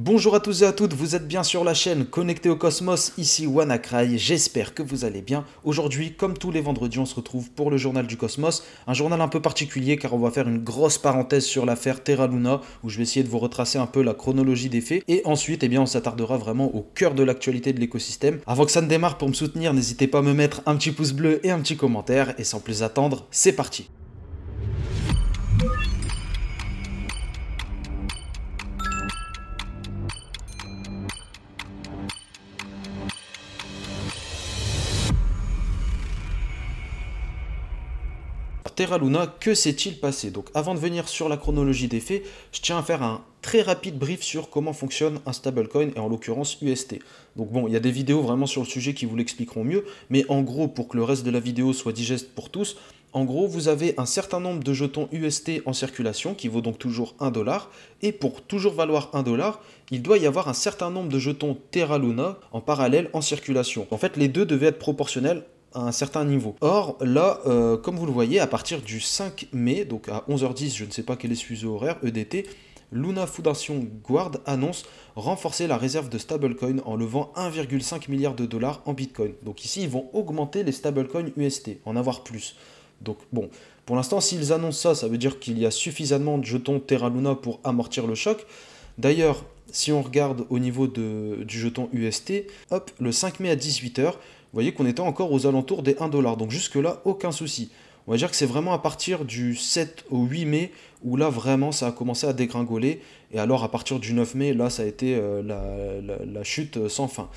Bonjour à tous et à toutes, vous êtes bien sur la chaîne Connecté au Cosmos, ici WannaCry, j'espère que vous allez bien. Aujourd'hui, comme tous les vendredis, on se retrouve pour le Journal du Cosmos, un journal un peu particulier car on va faire une grosse parenthèse sur l'affaire Terra Luna, où je vais essayer de vous retracer un peu la chronologie des faits, et ensuite, eh bien, on s'attardera vraiment au cœur de l'actualité de l'écosystème. Avant que ça ne démarre, pour me soutenir, n'hésitez pas à me mettre un petit pouce bleu et un petit commentaire, et sans plus attendre, c'est parti Terra Luna, que s'est-il passé Donc avant de venir sur la chronologie des faits, je tiens à faire un très rapide brief sur comment fonctionne un stablecoin et en l'occurrence UST. Donc bon, il y a des vidéos vraiment sur le sujet qui vous l'expliqueront mieux, mais en gros, pour que le reste de la vidéo soit digeste pour tous, en gros, vous avez un certain nombre de jetons UST en circulation qui vaut donc toujours 1 dollar. Et pour toujours valoir 1 dollar, il doit y avoir un certain nombre de jetons Terra Luna en parallèle en circulation. En fait, les deux devaient être proportionnels à un certain niveau. Or, là, euh, comme vous le voyez, à partir du 5 mai, donc à 11h10, je ne sais pas quel est ce horaire, EDT, Luna Foundation Guard annonce renforcer la réserve de stablecoin en levant 1,5 milliard de dollars en bitcoin. Donc ici, ils vont augmenter les stablecoins UST, en avoir plus. Donc bon, pour l'instant, s'ils annoncent ça, ça veut dire qu'il y a suffisamment de jetons Terra Luna pour amortir le choc. D'ailleurs, si on regarde au niveau de, du jeton UST, hop, le 5 mai à 18h, vous voyez qu'on était encore aux alentours des 1 Donc jusque-là, aucun souci. On va dire que c'est vraiment à partir du 7 au 8 mai où là vraiment ça a commencé à dégringoler. Et alors à partir du 9 mai, là ça a été euh, la, la, chute euh, sans fin.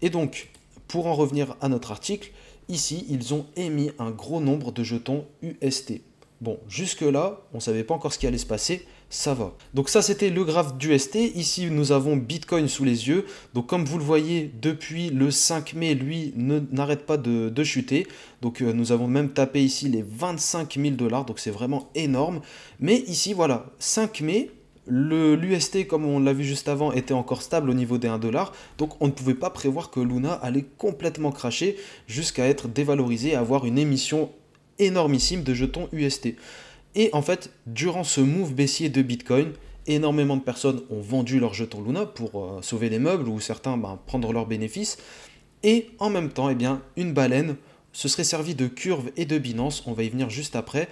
Et donc, pour en revenir à notre article, ici ils ont émis un gros nombre de jetons UST. Bon, jusque-là, on ne savait pas encore ce qui allait se passer ça va. Donc ça c'était le graphe du Ici nous avons Bitcoin sous les yeux. Donc comme vous le voyez depuis le 5 mai, lui n'arrête pas de, chuter. Donc euh, nous avons même tapé ici les 25 000 dollars. Donc c'est vraiment énorme. Mais ici voilà, 5 mai, L'UST, comme on l'a vu juste avant, était encore stable au niveau des 1$, donc on ne pouvait pas prévoir que Luna allait complètement cracher jusqu'à être dévalorisé et avoir une émission énormissime de jetons UST. Et en fait, durant ce move baissier de Bitcoin, énormément de personnes ont vendu leurs jetons Luna pour euh, sauver les meubles ou certains ben, prendre leurs bénéfices. Et en même temps, eh bien, une baleine se serait servie de Curve et de Binance, on va y venir juste après,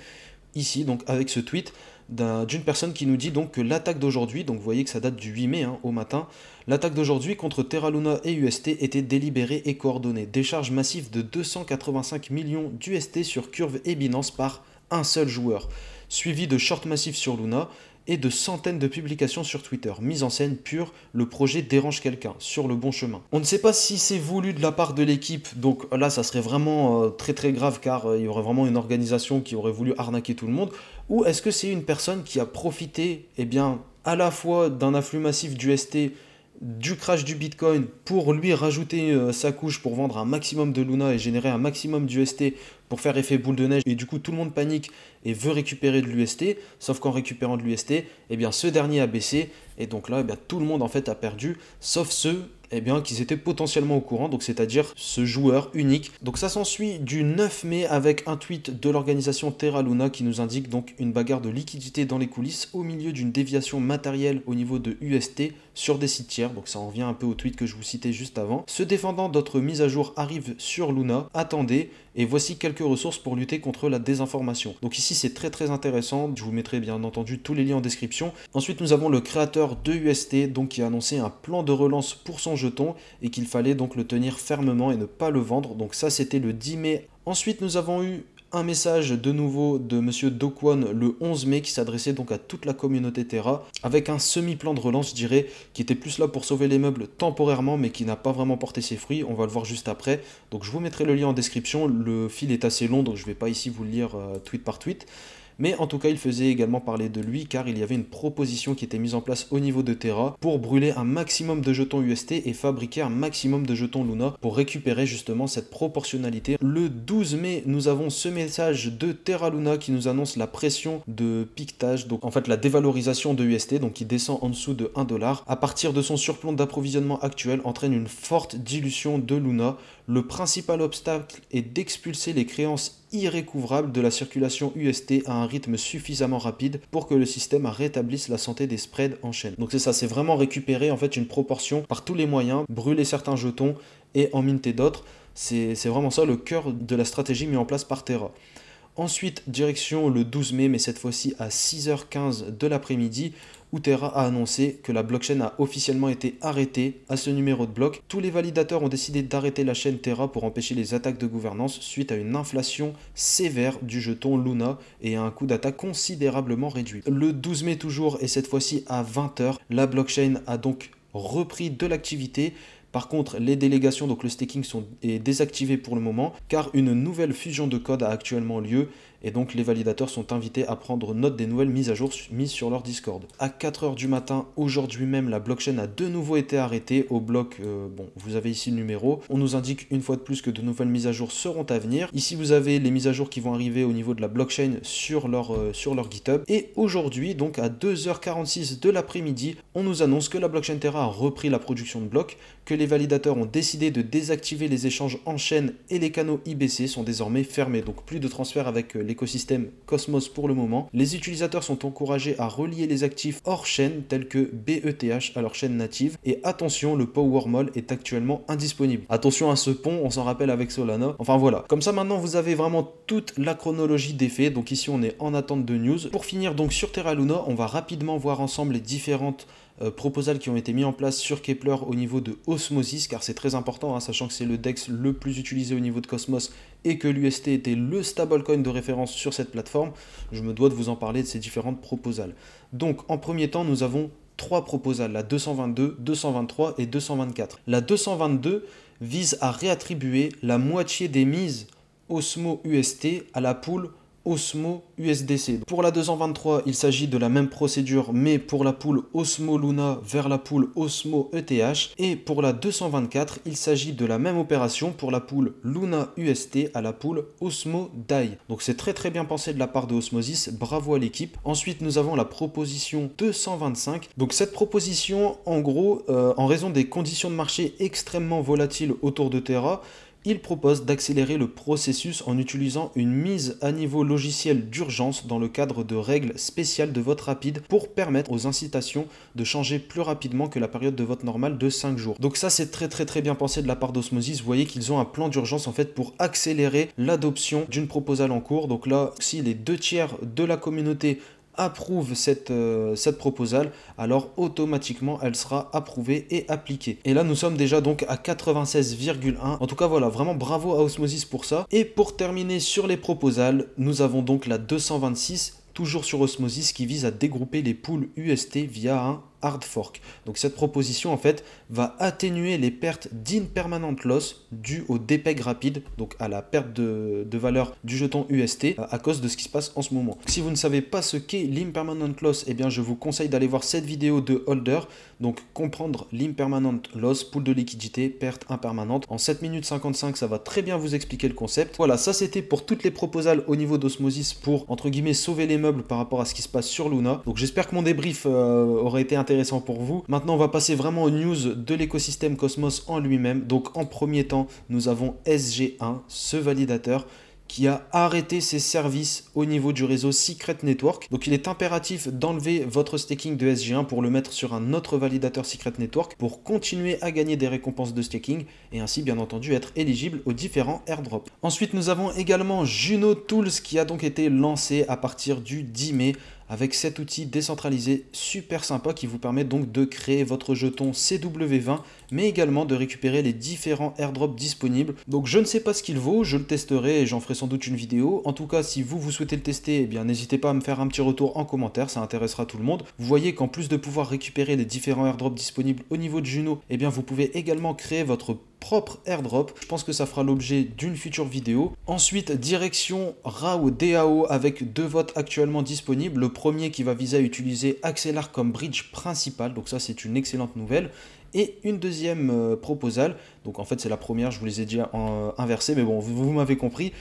ici, donc avec ce tweet d'une personne qui nous dit donc que l'attaque d'aujourd'hui, donc vous voyez que ça date du 8 mai hein, au matin, l'attaque d'aujourd'hui contre Terra Luna et UST était délibérée et coordonnée. Décharge massive de 285 millions d'UST sur Curve et Binance par un seul joueur suivi de shorts massifs sur Luna et de centaines de publications sur Twitter. Mise en scène pure, le projet dérange quelqu'un, sur le bon chemin. On ne sait pas si c'est voulu de la part de l'équipe, donc là ça serait vraiment euh, très très grave car euh, il y aurait vraiment une organisation qui aurait voulu arnaquer tout le monde, ou est-ce que c'est une personne qui a profité, eh bien, à la fois d'un afflux massif du ST du crash du Bitcoin pour lui rajouter euh, sa couche pour vendre un maximum de Luna et générer un maximum d'UST pour faire effet boule de neige et du coup tout le monde panique et veut récupérer de l'UST sauf qu'en récupérant de l'UST eh bien ce dernier a baissé et donc là eh bien, tout le monde en fait a perdu sauf ceux eh qui bien, qu'ils étaient potentiellement au courant, donc c'est-à-dire ce joueur unique. Donc ça s'ensuit du 9 mai avec un tweet de l'organisation Terra Luna qui nous indique donc une bagarre de liquidité dans les coulisses au milieu d'une déviation matérielle au niveau de UST sur des sites tiers, donc ça en revient un peu au tweet que je vous citais juste avant. Ce défendant d'autres mises à jour arrive sur Luna, attendez, et voici quelques ressources pour lutter contre la désinformation. Donc ici c'est très très intéressant, je vous mettrai bien entendu tous les liens en description. Ensuite nous avons le créateur de UST, donc qui a annoncé un plan de relance pour son jeton, et qu'il fallait donc le tenir fermement et ne pas le vendre, donc ça c'était le 10 mai. Ensuite nous avons eu un message de nouveau de Monsieur Dokwon le 11 mai qui s'adressait donc à toute la communauté Terra avec un semi-plan de relance, je dirais, qui était plus là pour sauver les meubles temporairement mais qui n'a pas vraiment porté ses fruits. On va le voir juste après. Donc je vous mettrai le lien en description. Le fil est assez long donc je vais pas ici vous le lire euh, tweet par tweet mais en tout cas il faisait également parler de lui car il y avait une proposition qui était mise en place au niveau de Terra pour brûler un maximum de jetons UST et fabriquer un maximum de jetons Luna pour récupérer justement cette proportionnalité. Le 12 mai, nous avons ce message de Terra Luna qui nous annonce la pression de piquetage, donc en fait la dévalorisation de UST, donc qui descend en dessous de 1 dollar. À partir de son surplomb d'approvisionnement actuel, entraîne une forte dilution de Luna. Le principal obstacle est d'expulser les créances « Irrécouvrable de la circulation UST à un rythme suffisamment rapide pour que le système rétablisse la santé des spreads en chaîne. Donc c'est ça, c'est vraiment récupérer en fait une proportion par tous les moyens, brûler certains jetons et en minter d'autres. C'est vraiment ça le cœur de la stratégie mise en place par Terra. Ensuite, direction le 12 mai, mais cette fois-ci à 6h15 de l'après-midi, où Terra a annoncé que la blockchain a officiellement été arrêtée à ce numéro de bloc. Tous les validateurs ont décidé d'arrêter la chaîne Terra pour empêcher les attaques de gouvernance suite à une inflation sévère du jeton Luna et à un coût d'attaque considérablement réduit. Le 12 mai toujours, et cette fois-ci à 20h, la blockchain a donc repris de l'activité par contre, les délégations, donc le staking, sont, est pour le moment car une nouvelle fusion de code a actuellement lieu et donc les validateurs sont invités à prendre note des nouvelles mises à jour mises sur leur Discord. À 4h du matin, aujourd'hui même, la blockchain a de nouveau été arrêtée au bloc, euh, bon, vous avez ici le numéro, on nous indique une fois de plus que de nouvelles mises à jour seront à venir. Ici, vous avez les mises à jour qui vont arriver au niveau de la blockchain sur leur, euh, sur leur GitHub. Et aujourd'hui, donc à 2h46 de l'après-midi, on nous annonce que la blockchain Terra a repris la production de blocs, que les validateurs ont décidé de désactiver les échanges en chaîne et les canaux IBC sont désormais fermés. Donc plus de transferts avec euh, les écosystème Cosmos pour le moment, les utilisateurs sont encouragés à relier les actifs hors chaîne tels que BETH à leur chaîne native et attention, le power mall est actuellement indisponible. Attention à ce pont, on s'en rappelle avec Solana. Enfin voilà. Comme ça maintenant vous avez vraiment toute la chronologie des faits. Donc ici on est en attente de news. Pour finir donc sur Terra Luna, on va rapidement voir ensemble les différentes euh, proposals qui ont été mis en place sur Kepler au niveau de Osmosis, car c'est très important, hein, sachant que c'est le DEX le plus utilisé au niveau de Cosmos et que l'UST était le stablecoin de référence sur cette plateforme, je me dois de vous en parler de ces différentes proposales. Donc en premier temps, nous avons trois proposales, la 222, 223 et 224. La 222 vise à réattribuer la moitié des mises Osmo UST à la poule Osmo USDC. Pour la 223, il s'agit de la même procédure, mais pour la poule Osmo Luna vers la poule Osmo ETH. Et pour la 224, il s'agit de la même opération pour la poule Luna UST à la poule Osmo DAI. Donc c'est très très bien pensé de la part de Osmosis, bravo à l'équipe. Ensuite, nous avons la proposition 225. Donc cette proposition, en gros, euh, en raison des conditions de marché extrêmement volatiles autour de Terra, il propose d'accélérer le processus en utilisant une mise à niveau logicielle d'urgence dans le cadre de règles spéciales de vote rapide pour permettre aux incitations de changer plus rapidement que la période de vote normale de 5 jours. Donc ça c'est très très très bien pensé de la part d'Osmosis, vous voyez qu'ils ont un plan d'urgence en fait pour accélérer l'adoption d'une proposale en cours. Donc là, si les deux tiers de la communauté approuve cette, euh, proposale cette alors automatiquement elle sera approuvée et appliquée. Et là nous sommes déjà donc à 96,1. En tout cas voilà, vraiment bravo à Osmosis pour ça. Et pour terminer sur les proposals, nous avons donc la 226 toujours sur Osmosis qui vise à dégrouper les poules UST via un hard fork. Donc cette proposition en fait va atténuer les pertes d'impermanent loss dues au dépeg rapide, donc à la perte de, valeur du jeton UST à cause de ce qui se passe en ce moment. Si vous ne savez pas ce qu'est l'impermanent loss, eh bien je vous conseille d'aller voir cette vidéo de Holder donc comprendre l'impermanente loss, pool de liquidité, perte impermanente. En 7 minutes 55, ça va très bien vous expliquer le concept. Voilà, ça c'était pour toutes les proposales au niveau d'Osmosis pour, entre guillemets, sauver les meubles par rapport à ce qui se passe sur Luna. Donc j'espère que mon débrief aura euh, aurait été intéressant pour vous. Maintenant, on va passer vraiment aux news de l'écosystème Cosmos en lui-même. Donc en premier temps, nous avons SG1, ce validateur qui a arrêté ses services au niveau du réseau Secret Network. Donc il est impératif d'enlever votre staking de SG1 pour le mettre sur un autre validateur Secret Network pour continuer à gagner des récompenses de staking et ainsi bien entendu être éligible aux différents airdrops. Ensuite nous avons également Juno Tools qui a donc été lancé à partir du 10 mai avec cet outil décentralisé super sympa qui vous permet donc de créer votre jeton CW20 mais également de récupérer les différents airdrops disponibles. Donc je ne sais pas ce qu'il vaut, je le testerai et j'en ferai sans doute une vidéo. En tout cas, si vous, vous souhaitez le tester, eh bien n'hésitez pas à me faire un petit retour en commentaire, ça intéressera tout le monde. Vous voyez qu'en plus de pouvoir récupérer les différents airdrops disponibles au niveau de Juno, eh bien vous pouvez également créer votre propre airdrop. Je pense que ça fera l'objet d'une future vidéo. Ensuite, direction Rao DAO avec deux votes actuellement disponibles. Le premier qui va viser à utiliser Axelar comme bridge principal, donc ça c'est une excellente nouvelle et une deuxième euh, proposale. Donc en fait c'est la première, je vous les ai déjà euh, inversées, mais bon, vous m'avez compris.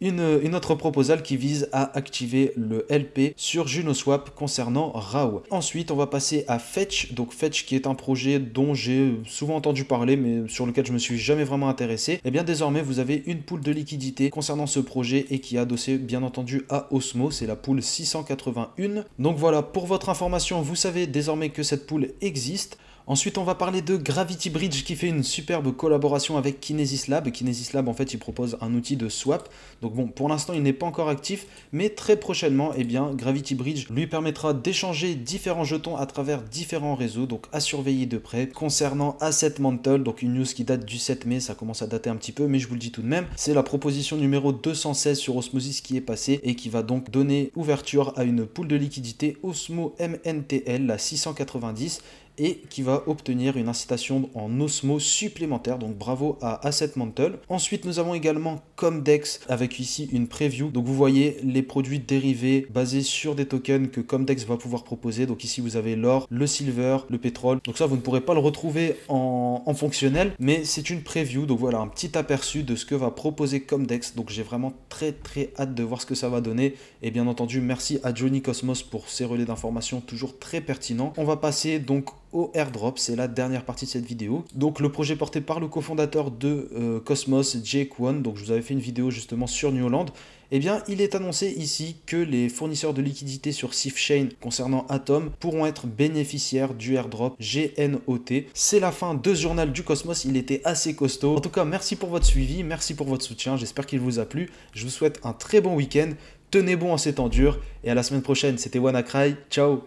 Une, autre proposal qui vise à activer le LP sur JunoSwap concernant RAW. Ensuite, on va passer à Fetch, donc Fetch qui est un projet dont j'ai souvent entendu parler mais sur lequel je me suis jamais vraiment intéressé. Et eh bien désormais, vous avez une poule de liquidité concernant ce projet et qui est adossée bien entendu à Osmo, c'est la poule 681. Donc voilà, pour votre information, vous savez désormais que cette poule existe. Ensuite, on va parler de Gravity Bridge qui fait une superbe collaboration avec Kinesis Lab. Kinesis Lab, en fait, il propose un outil de swap. Donc bon, pour l'instant, il n'est pas encore actif, mais très prochainement, eh bien, Gravity Bridge lui permettra d'échanger différents jetons à travers différents réseaux, donc à surveiller de près. Concernant Asset Mantle, donc une news qui date du 7 mai, ça commence à dater un petit peu, mais je vous le dis tout de même, c'est la proposition numéro 216 sur Osmosis qui est passée et qui va donc donner ouverture à une poule de liquidité Osmo MNTL, la 690, et qui va obtenir une incitation en osmo supplémentaire, donc bravo à Asset Mantle. Ensuite, nous avons également Comdex avec ici une preview. Donc vous voyez les produits dérivés basés sur des tokens que Comdex va pouvoir proposer. Donc ici, vous avez l'or, le silver, le pétrole. Donc ça, vous ne pourrez pas le retrouver en, fonctionnel, mais c'est une preview. Donc voilà, un petit aperçu de ce que va proposer Comdex. Donc j'ai vraiment très très hâte de voir ce que ça va donner. Et bien entendu, merci à Johnny Cosmos pour ses relais d'informations toujours très pertinents. On va passer donc au airdrop. C'est la dernière partie de cette vidéo. Donc le projet porté par le cofondateur de euh, Cosmos, Jake One. donc je vous avais fait une vidéo justement sur New Holland, eh bien il est annoncé ici que les fournisseurs de liquidités sur Chain concernant Atom pourront être bénéficiaires du airdrop GNOT. C'est la fin de ce journal du Cosmos, il était assez costaud. En tout cas, merci pour votre suivi, merci pour votre soutien, j'espère qu'il vous a plu. Je vous souhaite un très bon week-end, tenez bon en ces temps durs, et à la semaine prochaine, c'était WannaCry, ciao